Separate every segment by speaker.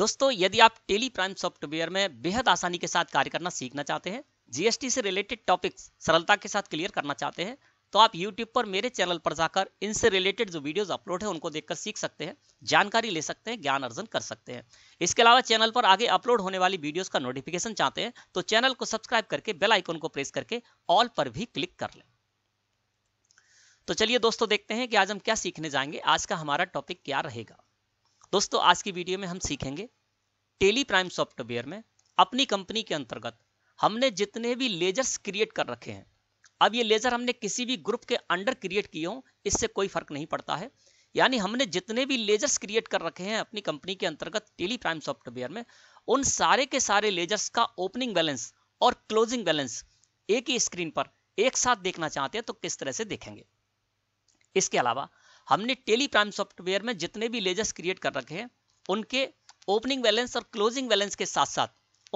Speaker 1: दोस्तों यदि आप टेली प्राइम सॉफ्टवेयर में बेहद आसानी के साथ कार्य करना सीखना चाहते हैं जीएसटी से रिलेटेड टॉपिक्स सरलता के साथ क्लियर करना चाहते हैं तो आप यूट्यूब पर मेरे चैनल पर जाकर इनसे रिलेटेड जो वीडियोस अपलोड है उनको देखकर सीख सकते हैं जानकारी ले सकते हैं ज्ञान अर्जन कर सकते हैं इसके अलावा चैनल पर आगे अपलोड होने वाली वीडियोस का नोटिफिकेशन चाहते हैं तो चैनल को सब्सक्राइब करके बेल आइकन को प्रेस करके ऑल पर भी क्लिक कर लें तो चलिए दोस्तों देखते हैं कि आज हम क्या सीखने जाएंगे आज का हमारा टॉपिक क्या रहेगा दोस्तों आज की वीडियो में हम सीखेंगे टेली प्राइम सॉफ्टवेयर में अपनी कंपनी के अंतर्गत हमने जितने भी लेजर्स क्रिएट कर रखे हैं अब ये लेजर हमने किसी भी ग्रुप के अंडर क्रिएट किए हों इससे कोई फर्क नहीं पड़ता है यानी हमने जितने भी लेजर्स क्रिएट कर रखे हैं अपनी कंपनी के अंतर्गत टेली प्राइम सॉफ्टवेयर में उन सारे के सारे लेजर्स का ओपनिंग बैलेंस और क्लोजिंग बैलेंस एक ही स्क्रीन पर एक साथ देखना चाहते हैं तो किस तरह से देखेंगे इसके अलावा हमने टेली प्राइम सॉफ्टवेयर में जितने भी लेजर्स क्रिएट कर रखे हैं उनके ओपनिंग बैलेंस और क्लोजिंग बैलेंस के साथ साथ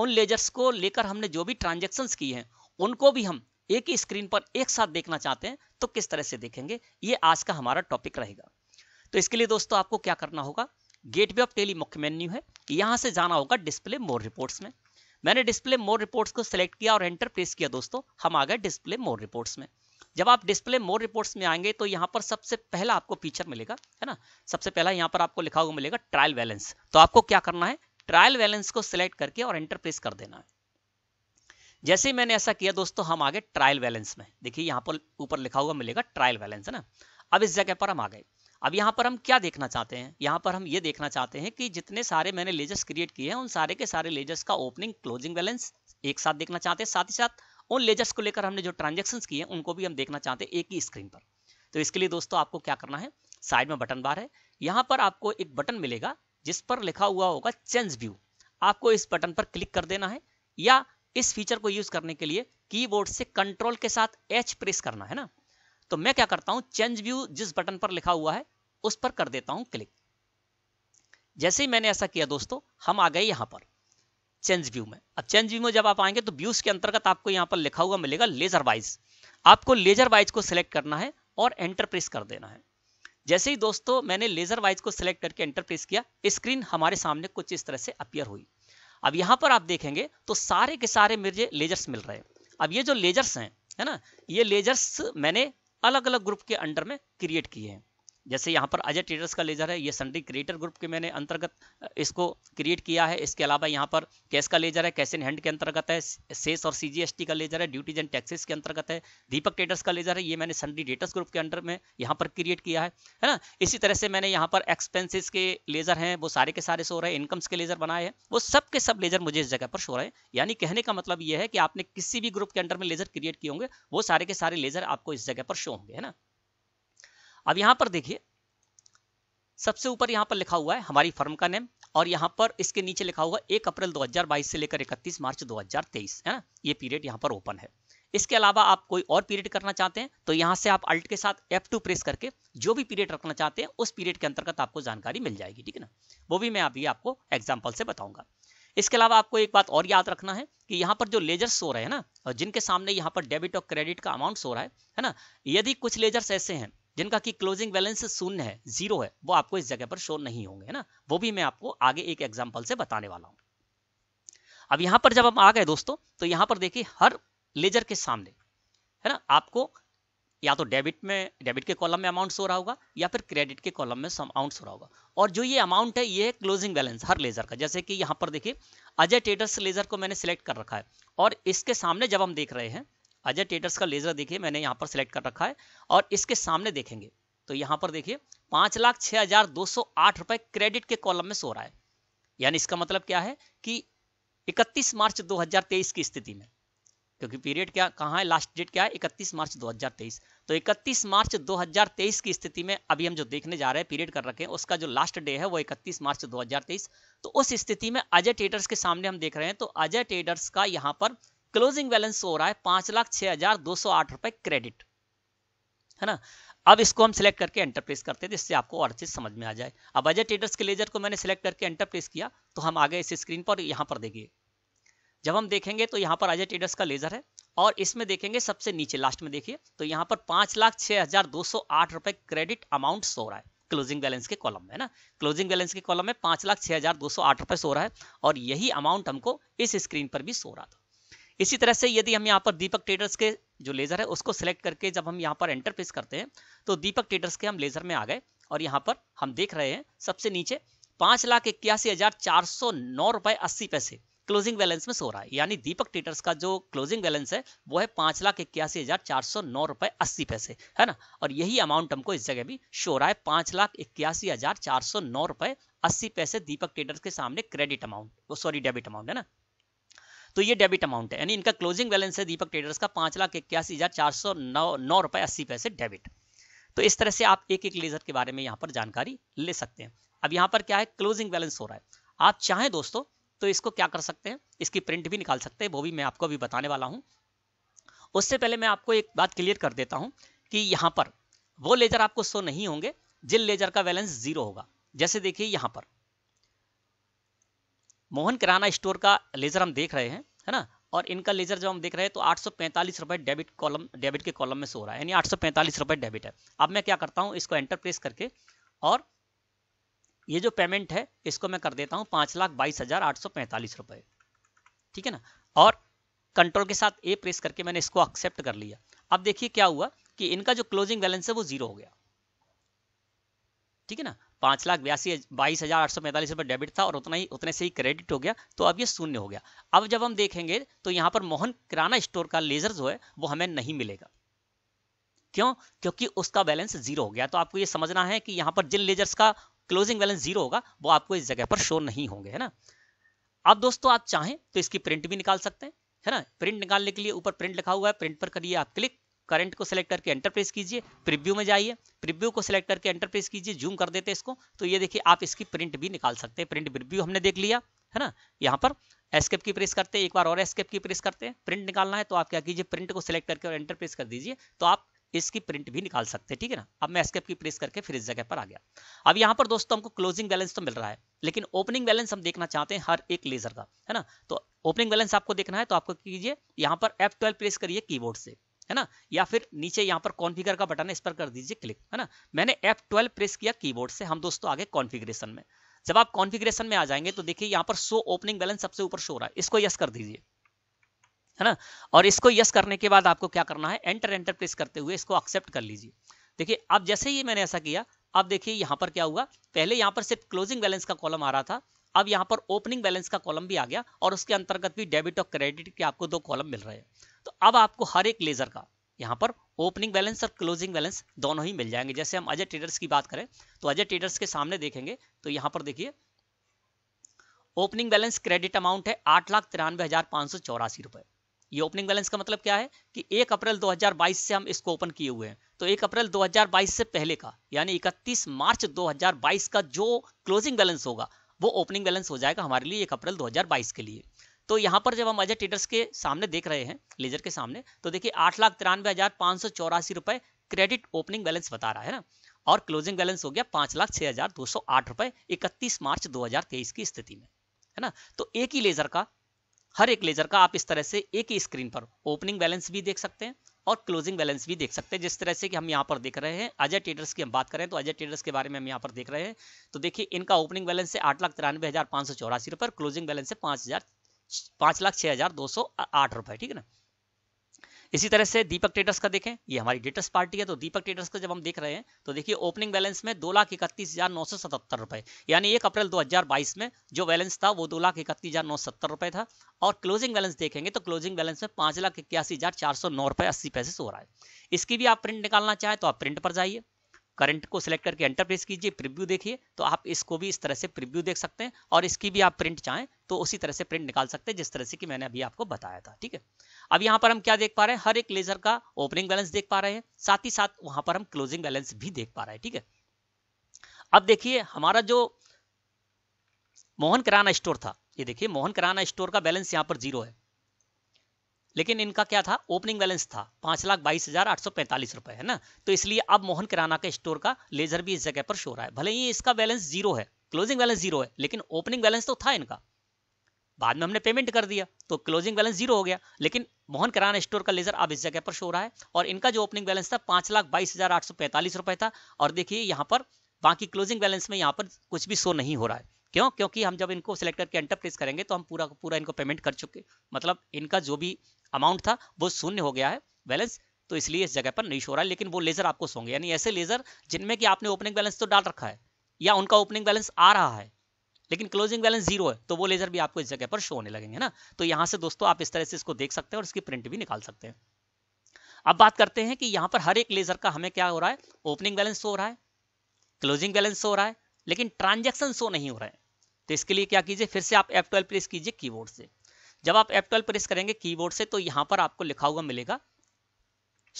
Speaker 1: उन लेजर्स को लेकर हमने जो भी ट्रांजेक्शन किए हैं उनको भी हम एक ही स्क्रीन पर एक साथ देखना चाहते हैं तो किस तरह से देखेंगे ये आज का हमारा टॉपिक रहेगा तो इसके लिए दोस्तों आपको क्या करना होगा गेटवे ऑफ टेली मुख्य मेन्यू है यहाँ से जाना होगा डिस्प्ले मोर रिपोर्ट्स में मैंने डिस्प्ले मोर रिपोर्ट्स को सिलेक्ट किया और एंटर प्रेस किया दोस्तों हम आ गए डिस्प्ले मोर रिपोर्ट्स में जब आप डिस्प्ले मोर रिपोर्ट्स में आएंगे तो यहाँ पर सबसे पहला आपको फीचर मिलेगा है ना सबसे पहला यहाँ पर आपको लिखा हुआ मिलेगा ट्रायल बैलेंस तो आपको क्या करना है ट्रायल बैलेंस को सिलेक्ट करके और एंटर प्रेस कर देना है जैसे ही मैंने ऐसा किया दोस्तों हम आगे ट्रायल बैलेंस में देखिए यहाँ पर ऊपर लिखा हुआ मिलेगा ट्रायल बैलेंस है ना अब इस जगह पर हम आ गए अब यहाँ पर हम क्या देखना चाहते हैं यहाँ पर हम ये देखना चाहते हैं कि जितने सारे मैंने लेजर्स क्रिएट किए हैं उन सारे के सारे लेजर्स का ओपनिंग क्लोजिंग बैलेंस एक साथ देखना चाहते हैं साथ ही साथ उन लेजर्स को लेकर हमने जो ट्रांजेक्शन किए उनको भी हम देखना चाहते हैं एक ही स्क्रीन पर तो इसके लिए दोस्तों आपको क्या करना है साइड में बटन बार है यहाँ पर आपको एक बटन मिलेगा जिस पर लिखा हुआ होगा चेंज व्यू आपको इस बटन पर क्लिक कर देना है या इस फीचर को यूज करने के लिए कीबोर्ड से कंट्रोल के साथ एच प्रेस करना है ना तो मैं क्या करता हूं चेंज व्यू जिस बटन पर लिखा हुआ है उस पर कर देता हूं क्लिक जैसे ही मैंने ऐसा किया दोस्तों हम आ गए यहां पर चेंज व्यू में अब चेंज व्यू में जब आप आएंगे तो व्यूज के अंतर्गत आपको यहाँ पर लिखा हुआ मिलेगा लेजर वाइज आपको लेजर वाइज को सिलेक्ट करना है और एंटर प्रेस कर देना है जैसे ही दोस्तों मैंने लेजर वाइज को सिलेक्ट करके एंटर प्रेस किया स्क्रीन हमारे सामने कुछ इस तरह से अपियर हुई अब यहाँ पर आप देखेंगे तो सारे के सारे मेरे लेजर्स मिल रहे हैं अब ये जो लेजर्स हैं है ना ये लेजर्स मैंने अलग अलग ग्रुप के अंडर में क्रिएट किए हैं जैसे यहाँ पर अजय ट्रेडर्स का लेजर है ये संडी क्रिएटर ग्रुप के मैंने अंतर्गत इसको क्रिएट किया है इसके अलावा यहाँ पर कैश का लेजर है कैश इन हैंड के अंतर्गत है सेस और सीजीएसटी का लेजर है ड्यूटीज एंड टैक्सेस के अंतर्गत है दीपक ट्रेडर्स का लेजर है ये मैंने संडी डेटर्स ग्रुप के अंडर में यहाँ पर क्रिएट किया है है ना इसी तरह से मैंने यहाँ पर एक्सपेंसिस के लेजर हैं वो सारे के सारे शो रहे हैं इनकम्स के लेजर बनाए हैं वो सब के सब लेजर मुझे इस जगह पर शो रहे हैं यानी कहने का मतलब ये है कि आपने किसी भी ग्रुप के अंडर में लेजर क्रिएट किए होंगे वो सारे के सारे लेजर आपको इस जगह पर शो होंगे है ना अब यहां पर देखिए सबसे ऊपर यहां पर लिखा हुआ है हमारी फर्म का नेम और यहां पर इसके नीचे लिखा हुआ एक अप्रैल 2022 से लेकर 31 मार्च 2023 है ना ये पीरियड यहां पर ओपन है इसके अलावा आप कोई और पीरियड करना चाहते हैं तो यहां से आप अल्ट के साथ F2 प्रेस करके जो भी पीरियड रखना चाहते हैं उस पीरियड के अंतर्गत आपको जानकारी मिल जाएगी ठीक है ना वो भी मैं अभी आपको एग्जाम्पल से बताऊंगा इसके अलावा आपको एक बात और याद रखना है कि यहाँ पर जो लेजर्स हो रहे हैं ना जिनके सामने यहाँ पर डेबिट और क्रेडिट का अमाउंट सो रहा है है ना यदि कुछ लेजर्स ऐसे हैं जिनका कि क्लोजिंग बैलेंस शून्य है जीरो है वो आपको इस जगह पर शो नहीं होंगे है ना वो भी मैं आपको आगे एक एग्जाम्पल से बताने वाला हूँ अब यहाँ पर जब हम आ गए दोस्तों तो यहाँ पर देखिए हर लेजर के सामने है ना आपको या तो डेबिट में डेबिट के कॉलम में अमाउंट हो रहा होगा या फिर क्रेडिट के कॉलम में अमाउंट हो रहा होगा और जो ये अमाउंट है ये है क्लोजिंग बैलेंस हर लेजर का जैसे कि यहाँ पर देखिए अजय ट्रेडर्स लेजर को मैंने सिलेक्ट कर रखा है और इसके सामने जब हम देख रहे हैं अजय टेटर्स का लेजर देखिए मैंने यहाँ पर सिलेक्ट कर रखा है और इसके सामने देखेंगे तो यहाँ पर देखिए पांच लाख छह हजार दो सौ आठ रुपए क्रेडिट के कॉलम में सो रहा है यानी इसका मतलब क्या है कि इकतीस मार्च तेईस की स्थिति में क्योंकि पीरियड क्या कहाँ है लास्ट डेट क्या है इकतीस मार्च तेईस तो इकतीस मार्च तेईस की स्थिति में अभी हम जो देखने जा रहे हैं पीरियड कर रखे हैं उसका जो लास्ट डे है वो इकतीस मार्च दो हजार तेईस तो उस स्थिति में अजय टेडर्स के सामने हम देख रहे हैं तो अजय टेडर्स का यहाँ पर क्लोजिंग बैलेंस हो रहा है पांच लाख छह हजार दो सौ आठ रुपए क्रेडिट है ना अब इसको हम सिलेक्ट करके एंटरप्रेस करते हैं जिससे आपको और चीज समझ में आ जाए अब बजट ट्रेडर्स के लेजर को मैंने सिलेक्ट करके एंटरप्रेस किया तो हम आगे इस स्क्रीन पर यहां पर देखिए जब हम देखेंगे तो यहाँ पर अजय ट्रेडर्स का लेजर है और इसमें देखेंगे सबसे नीचे लास्ट में देखिए तो यहाँ पर पांच लाख छह हजार दो सौ आठ रुपए क्रेडिट अमाउंट सो रहा है क्लोजिंग बैलेंस के कॉलम में ना क्लोजिंग बैलेंस के कॉलम में पांच लाख छह हजार दो सौ आठ रुपए सो रहा है और यही अमाउंट हमको इस स्क्रीन पर भी सो रहा था इसी तरह से यदि हम यहाँ पर दीपक ट्रेडर्स के जो लेजर है उसको सिलेक्ट करके जब हम यहाँ पर एंटरप्रेस करते हैं तो दीपक ट्रेडर्स के हम लेजर में आ गए और यहाँ पर हम देख रहे हैं सबसे नीचे पांच लाख इक्यासी हजार चार सौ नौ रुपए अस्सी पैसे क्लोजिंग बैलेंस में सो रहा है यानी दीपक ट्रेडर्स का जो क्लोजिंग बैलेंस है वो है पांच लाख इक्यासी हजार चार सौ नौ रुपए अस्सी पैसे है ना और यही अमाउंट हमको इस जगह भी शो रहा है पांच लाख इक्यासी हजार चार सौ नौ रुपए अस्सी पैसे दीपक ट्रेडर्स के सामने credit amount sorry debit amount है ना तो ये डेबिट अमाउंट है यानी इनका क्लोजिंग बैलेंस है दीपक ट्रेडर्स का पांच लाख इक्यासी हजार चार सौ नौ नौ रुपए अस्सी पैसे डेबिट तो इस तरह से आप एक एक लेजर के बारे में यहाँ पर जानकारी ले सकते हैं अब यहाँ पर क्या है क्लोजिंग बैलेंस हो रहा है आप चाहें दोस्तों तो इसको क्या कर सकते हैं इसकी प्रिंट भी निकाल सकते हैं वो भी मैं आपको अभी बताने वाला हूँ उससे पहले मैं आपको एक बात क्लियर कर देता हूँ कि यहाँ पर वो लेजर आपको शो नहीं होंगे जिन लेजर का बैलेंस जीरो होगा जैसे देखिए यहाँ पर मोहन किराना स्टोर का लेजर हम देख रहे हैं है ना और इनका लेजर जब हम देख रहे हैं तो आठ रुपए डेबिट कॉलम डेबिट के कॉलम में सो रहा है यानी आठ रुपए डेबिट है अब मैं क्या करता हूँ इसको एंटर प्रेस करके और ये जो पेमेंट है इसको मैं कर देता हूँ पाँच लाख बाईस हजार आठ सौ पैंतालीस रुपए ठीक है ना और कंट्रोल के साथ ए प्रेस करके मैंने इसको एक्सेप्ट कर लिया अब देखिए क्या हुआ कि इनका जो क्लोजिंग बैलेंस है वो जीरो हो गया ठीक है ना पाँच लाख बयासी बाईस हज़ार आठ सौ पैंतालीस रुपये डेबिट था और उतना ही उतने से ही क्रेडिट हो गया तो अब ये शून्य हो गया अब जब हम देखेंगे तो यहाँ पर मोहन किराना स्टोर का लेजर जो है वो हमें नहीं मिलेगा क्यों क्योंकि उसका बैलेंस जीरो हो गया तो आपको ये समझना है कि यहाँ पर जिन लेजर्स का क्लोजिंग बैलेंस जीरो होगा वो आपको इस जगह पर शो नहीं होंगे है ना अब दोस्तों आप चाहें तो इसकी प्रिंट भी निकाल सकते हैं है ना प्रिंट निकालने के लिए ऊपर प्रिंट लिखा हुआ है प्रिंट पर करिए आप क्लिक करंट को सिलेक्ट करके एंटर प्रेस कीजिए प्रिव्यू में जाइए प्रिव्यू को सिलेक्ट करके एंटर प्रेस कीजिए जूम कर देते हैं इसको तो ये देखिए आप इसकी प्रिंट भी निकाल सकते हैं प्रिंट प्रिव्यू हमने देख लिया है ना यहाँ पर एस्केप की प्रेस करते हैं एक बार और एस्केप की प्रेस करते हैं प्रिंट निकालना है तो आप क्या कीजिए प्रिंट को सिलेक्ट करके और एंटर प्रेस कर दीजिए तो आप इसकी प्रिंट भी निकाल सकते हैं ठीक है ना अब मैं एस्केप की प्रेस करके फिर इस जगह पर आ गया अब यहाँ पर दोस्तों हमको क्लोजिंग बैलेंस तो मिल रहा है लेकिन ओपनिंग बैलेंस हम देखना चाहते हैं हर एक लेजर का है ना तो ओपनिंग बैलेंस आपको देखना है तो आपको कीजिए यहाँ पर एफ प्रेस करिए कीबोर्ड से है ना या फिर नीचे यहाँ पर कॉन्फ़िगर का बटन है इस पर कर दीजिए क्लिक है ना मैंने F12 प्रेस किया कीबोर्ड से हम दोस्तों आगे कॉन्फ़िगरेशन में जब आप कॉन्फ़िगरेशन में आ जाएंगे तो देखिए यहाँ पर शो ओपनिंग बैलेंस सबसे ऊपर शो रहा है इसको यस कर दीजिए है ना और इसको यस करने के बाद आपको क्या करना है एंटर एंटर प्रेस करते हुए इसको एक्सेप्ट कर लीजिए देखिए अब जैसे ही मैंने ऐसा किया अब देखिए यहाँ पर क्या हुआ पहले यहाँ पर सिर्फ क्लोजिंग बैलेंस का कॉलम आ रहा था अब यहाँ पर ओपनिंग बैलेंस का कॉलम भी आ गया और उसके अंतर्गत भी डेबिट और क्रेडिट के आपको दो कॉलम मिल रहे हैं तो अब आपको हर एक लेजर का यहाँ पर ओपनिंग बैलेंस और क्लोजिंग बैलेंस दोनों ही मिल जाएंगे जैसे हम अजय ट्रेडर्स की बात करें तो अजय ट्रेडर्स के सामने देखेंगे तो यहाँ पर देखिए ओपनिंग बैलेंस क्रेडिट अमाउंट है आठ लाख तिरानवे हजार पाँच सौ चौरासी रुपए ये ओपनिंग बैलेंस का मतलब क्या है कि एक अप्रैल 2022 से हम इसको ओपन किए हुए हैं तो एक अप्रैल 2022 से पहले का यानी 31 मार्च 2022 का जो क्लोजिंग बैलेंस होगा वो ओपनिंग बैलेंस हो जाएगा हमारे लिए एक अप्रैल 2022 के लिए तो यहाँ पर जब हम अजय ट्रेडर्स के सामने देख रहे हैं लेजर के सामने तो देखिए आठ लाख तिरानवे हजार पाँच सौ चौरासी रुपए क्रेडिट ओपनिंग बैलेंस बता रहा है ना और क्लोजिंग बैलेंस हो गया पांच लाख छह हजार दो सौ आठ रुपए इकतीस मार्च दो हजार तेईस की स्थिति में है ना तो एक ही लेजर का हर एक लेजर का आप इस तरह से एक ही स्क्रीन पर ओपनिंग बैलेंस भी देख सकते हैं और क्लोजिंग बैलेंस भी देख सकते हैं जिस तरह से कि हम यहाँ पर देख रहे हैं अजय ट्रेडर्स की हम बात करें तो अजय ट्रेडर्स के बारे में हम यहाँ पर देख रहे हैं तो देखिए इनका ओपनिंग बैलेंस है आठ लाख तिरानवे हजार पाँच सौ चौरासी रुपये क्लोजिंग बैलेंस है पाँच हजार पांच लाख छह हजार दो सौ आठ रुपए ठीक है ना इसी तरह से दीपक ट्रेडर्स का देखें ये हमारी डेटर्स पार्टी है तो दीपक ट्रेडर्स का जब हम देख रहे हैं तो देखिए ओपनिंग बैलेंस में दो लाख इकतीस हजार नौ सौ सतहत्तर रुपए यानी एक अप्रैल 2022 में जो बैलेंस था वो दो लाख इकतीस हजार नौ सौ सत्तर रुपए था और क्लोजिंग बैलेंस देखेंगे तो क्लोजिंग बैलेंस में पांच लाख इक्यासी हजार चार सौ नौ रुपए अस्सी पैसे हो रहा है इसकी भी आप प्रिंट निकालना चाहें तो आप प्रिंट पर जाइए करंट को सिलेक्ट करके एंटर प्रेस कीजिए प्रिव्यू देखिए तो आप इसको भी इस तरह से प्रिव्यू देख सकते हैं और इसकी भी आप प्रिंट चाहें तो उसी तरह से प्रिंट निकाल सकते हैं जिस तरह से कि मैंने अभी आपको बताया था ठीक है अब यहाँ पर हम क्या देख पा रहे हैं हर एक लेजर का ओपनिंग बैलेंस देख पा रहे हैं साथ ही साथ वहां पर हम क्लोजिंग बैलेंस भी देख पा रहे हैं ठीक है अब देखिए हमारा जो मोहन किराना स्टोर था ये देखिए मोहन किराना स्टोर का बैलेंस यहाँ पर जीरो है लेकिन इनका क्या था ओपनिंग बैलेंस था पांच लाख बाईस हजार आठ सौ पैंतालीस रुपए है ना तो इसलिए अब मोहन किराना के स्टोर का लेजर भी इस जगह पर शो रहा है भले ही इसका बैलेंस जीरो है क्लोजिंग बैलेंस जीरो है लेकिन ओपनिंग बैलेंस तो था इनका बाद में हमने पेमेंट कर दिया तो क्लोजिंग बैलेंस जीरो हो गया लेकिन मोहन किराना स्टोर का लेजर अब इस जगह पर शो रहा है और इनका जो ओपनिंग बैलेंस था पांच लाख बाईस हजार आठ सौ पैंतालीस रुपए था और देखिए यहाँ पर बाकी क्लोजिंग बैलेंस में यहाँ पर कुछ भी शो नहीं हो रहा है क्यों क्योंकि हम जब इनको सिलेक्ट करके एंटर प्रेस करेंगे तो हम पूरा पूरा इनको पेमेंट कर चुके मतलब इनका जो भी अमाउंट था वो शून्य हो गया है बैलेंस तो इसलिए इस जगह पर नहीं शो रहा है लेकिन वो लेजर आपको सोंगे यानी ऐसे लेजर जिनमें कि आपने ओपनिंग बैलेंस तो डाल रखा है या उनका ओपनिंग बैलेंस आ रहा है लेकिन क्लोजिंग बैलेंस जीरो है तो वो लेजर भी आपको इस जगह पर शो होने लगेंगे ना तो यहाँ से दोस्तों आप इस तरह से इसको देख सकते हैं और इसकी प्रिंट भी निकाल सकते हैं अब बात करते हैं कि यहाँ पर हर एक लेजर का हमें क्या हो रहा है ओपनिंग बैलेंस हो रहा है क्लोजिंग बैलेंस हो रहा है लेकिन ट्रांजेक्शन शो नहीं हो रहा है तो इसके लिए क्या कीजिए फिर से आप F12 प्रेस कीजिए की से जब आप F12 प्रेस करेंगे की से तो यहाँ पर आपको लिखा हुआ मिलेगा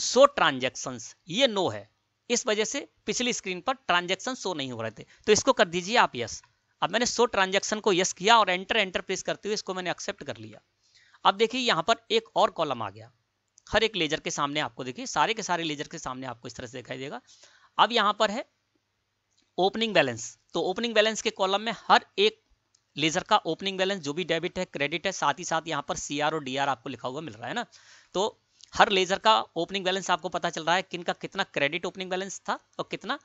Speaker 1: सो ट्रांजेक्शन ये नो है इस वजह से पिछली स्क्रीन पर ट्रांजेक्शन शो नहीं हो रहे थे तो इसको कर दीजिए आप यस अब मैंने सो ट्रांजेक्शन को यस किया और एंटर एंटर प्रेस करते हुए इसको मैंने एक्सेप्ट कर लिया अब देखिए यहाँ पर एक और कॉलम आ गया हर एक लेजर के सामने आपको देखिए सारे के सारे लेजर के सामने आपको इस तरह से दिखाई देगा अब यहाँ पर है ओपनिंग बैलेंस तो ओपनिंग बैलेंस के कॉलम में हर एक लेजर का ओपनिंग बैलेंस जो भी डेबिट है क्रेडिट है साथ ही साथ यहाँ पर सी और डी आपको लिखा हुआ मिल रहा है ना तो हर लेजर का ओपनिंग बैलेंस आपको पता चल रहा है किनका कितना क्रेडिट ओपनिंग बैलेंस था और कितना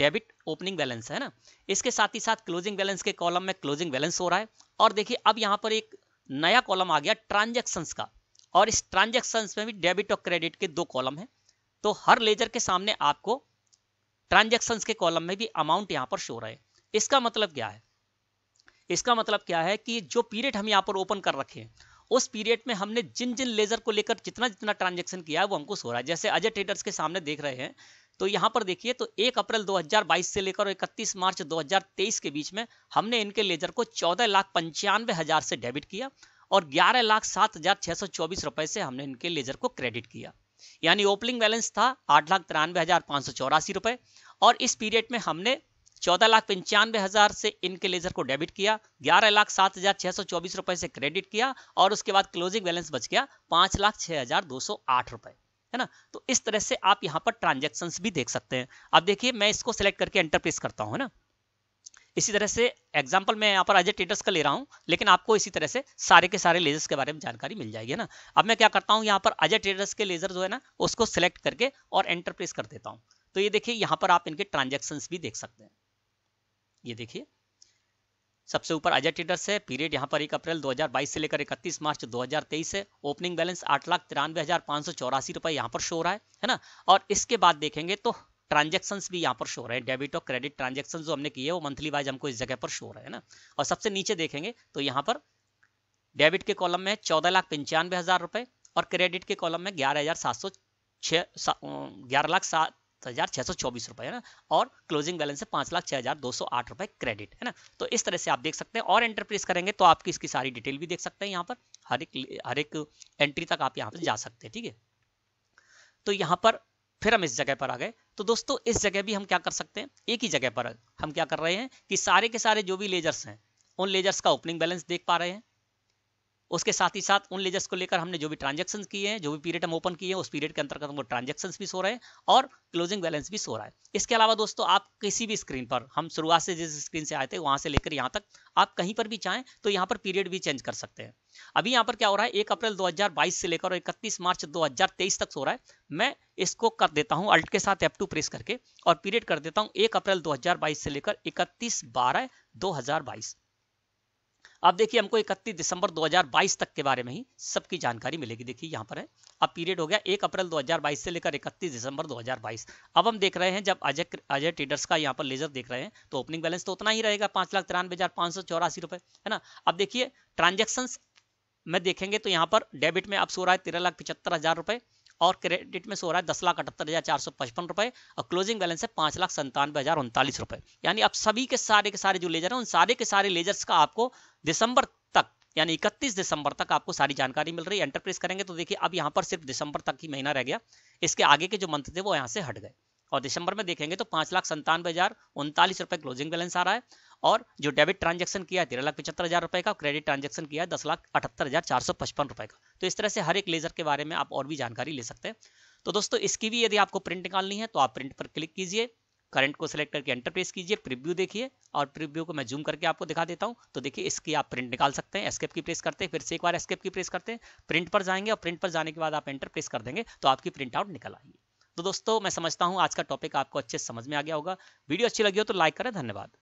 Speaker 1: डेबिट ओपनिंग बैलेंस है ना इसके साथ ही साथ क्लोजिंग बैलेंस के कॉलम में क्लोजिंग बैलेंस हो रहा है और देखिए अब यहाँ पर एक नया कॉलम आ गया ट्रांजेक्शन्स का और इस ट्रांजेक्शन्स में भी डेबिट और क्रेडिट के दो कॉलम हैं तो हर लेजर के सामने आपको ट्रांजेक्शन्स के कॉलम में भी अमाउंट यहाँ पर शो रहे इसका मतलब क्या है इसका मतलब क्या है कि जो पीरियड हम यहाँ पर ओपन कर रखे हैं उस पीरियड में हमने जिन जिन लेजर को लेकर जितना जितना ट्रांजेक्शन किया है वो हमको सो रहा है जैसे अजय ट्रेडर्स के सामने देख रहे हैं तो यहाँ पर देखिए तो 1 अप्रैल 2022 से लेकर 31 मार्च 2023 के बीच में हमने इनके लेजर को चौदह लाख पंचानवे हजार से डेबिट किया और ग्यारह लाख सात हजार छह सौ चौबीस रुपए से हमने इनके लेजर को क्रेडिट किया यानी ओपनिंग बैलेंस था आठ लाख तिरानवे हजार पांच सौ चौरासी रुपए और इस पीरियड में हमने चौदह लाख पंचानवे हजार से इनके लेजर को डेबिट किया ग्यारह लाख सात हजार छह सौ चौबीस रुपए से क्रेडिट किया और उसके बाद क्लोजिंग बैलेंस बच गया पांच लाख छह हजार दो सौ आठ रुपए है ना तो इस तरह से आप यहाँ पर ट्रांजेक्शन भी देख सकते हैं आप देखिए मैं इसको सिलेक्ट करके एंटरप्रेस करता हूँ है ना इसी तरह से एग्जाम्पल मैं यहाँ पर अजय ट्रेडर्स का ले रहा हूँ लेकिन आपको इसी तरह से सारे के सारे लेजर्स के बारे में जानकारी मिल जाएगी है ना अब मैं क्या करता हूँ यहाँ पर अजय ट्रेडर्स के लेजर जो है ना उसको सिलेक्ट करके और एंटरप्रेस कर देता हूँ तो ये देखिए यहाँ पर आप इनके ट्रांजेक्शन भी देख सकते हैं ये देखिए सबसे ऊपर अजय ट्रेडर्स है पीरियड यहाँ पर एक अप्रैल 2022 से लेकर 31 मार्च 2023 है ओपनिंग बैलेंस आठ लाख तिरानवे हजार पाँच सौ चौरासी रुपये यहाँ पर शो रहा है है ना और इसके बाद देखेंगे तो ट्रांजेक्शन भी यहाँ पर शो रहे हैं डेबिट और क्रेडिट ट्रांजेक्शन जो हमने किए वो मंथली वाइज हमको इस जगह पर शो रहे हैं ना और सबसे नीचे देखेंगे तो यहाँ पर डेबिट के कॉलम में चौदह लाख पंचानवे हजार रुपए और क्रेडिट के कॉलम में ग्यारह हजार सात सौ छः ग्यारह लाख सात तो हजार छह सौ चौबीस रुपए है ना और क्लोजिंग बैलेंस है पांच लाख छह हजार दो सौ आठ रुपए क्रेडिट है ना तो इस तरह से आप देख सकते हैं और एंटरप्रेस करेंगे तो आपकी इसकी सारी डिटेल भी देख सकते हैं यहाँ पर हर एक हर एक एंट्री तक आप यहाँ पर जा सकते हैं ठीक है तो यहाँ पर फिर हम इस जगह पर आ गए तो दोस्तों इस जगह भी हम क्या कर सकते हैं एक ही जगह पर हम क्या कर रहे हैं कि सारे के सारे जो भी लेजर्स हैं उन लेजर्स का ओपनिंग बैलेंस देख पा रहे हैं उसके साथ ही साथ उन लेजर्स को लेकर हमने जो भी ट्रांजेक्शन किए हैं जो भी पीरियड हम ओपन किए हैं उस पीरियड के अंतर्गत हमको ट्रांजेक्शन भी सो रहे हैं और क्लोजिंग बैलेंस भी सो रहा है इसके अलावा दोस्तों आप किसी भी स्क्रीन पर हम शुरुआत से जिस स्क्रीन से आए थे वहां से लेकर यहाँ तक आप कहीं पर भी चाहें तो यहाँ पर पीरियड भी चेंज कर सकते हैं अभी यहाँ पर क्या हो रहा है एक अप्रैल दो से लेकर इकतीस मार्च दो तक सो रहा है मैं इसको कर देता हूँ अल्ट के साथ एप टू प्रेस करके और पीरियड कर देता हूँ एक अप्रैल दो से लेकर इकतीस बारह दो अब देखिए हमको 31 दिसंबर 2022 तक के बारे में ही सबकी जानकारी मिलेगी देखिए यहाँ पर है अब पीरियड हो गया 1 अप्रैल 2022 से लेकर 31 दिसंबर 2022 अब हम देख रहे हैं जब अजय अजय ट्रेडर्स का यहाँ पर लेजर देख रहे हैं तो ओपनिंग बैलेंस तो उतना ही रहेगा पांच लाख तिरानवे हजार पांच सौ चौरासी रुपए है ना अब देखिए ट्रांजेक्शन में देखेंगे तो यहाँ पर डेबिट में अब सो रहा है तेरह लाख पचहत्तर हजार रुपए और क्रेडिट में सो रहा है दस लाख अठहत्तर हज़ार चार सौ पचपन रुपए और क्लोजिंग बैलेंस है पांच लाख संतानवे हज़ार उनतालीस रुपए यानी आप सभी के सारे के सारे जो लेजर हैं उन सारे के सारे लेजर्स का आपको दिसंबर तक यानी इकतीस दिसंबर तक आपको सारी जानकारी मिल रही है एंटरप्रेस करेंगे तो देखिए अब यहाँ पर सिर्फ दिसंबर तक ही महीना रह गया इसके आगे के जो मंथ थे वो यहाँ से हट गए और दिसंबर में देखेंगे तो पांच लाख संतानवे हज़ार उनतालीस रुपए क्लोजिंग बैलेंस आ रहा है और जो डेबिट ट्रांजेक्शन किया है तेरह लाख पचहत्तर हज़ार रुपये का क्रेडिट ट्रांजेक्शन किया है दस लाख अठहत्तर हज़ार चार सौ पचपन रुपए का तो इस तरह से हर एक लेज़र के बारे में आप और भी जानकारी ले सकते हैं तो दोस्तों इसकी भी यदि आपको प्रिंट निकालनी है तो आप प्रिंट पर क्लिक कीजिए करंट को सिलेक्ट करके एंटर प्रेस कीजिए प्रिव्यू देखिए और प्रिव्यू को मैं जूम करके आपको दिखा देता हूं तो देखिए इसकी आप प्रिंट निकाल सकते हैं एस्केप की प्रेस करते हैं फिर से एक बार एस्केप की प्रेस करते हैं प्रिंट पर जाएंगे और प्रिंट पर जाने के बाद आप एंटर प्रेस कर देंगे तो आपकी प्रिंट आउट निकल आएगी तो दोस्तों मैं समझता हूँ आज का टॉपिक आपको अच्छे से समझ में आ गया होगा वीडियो अच्छी लगी हो तो लाइक करें धन्यवाद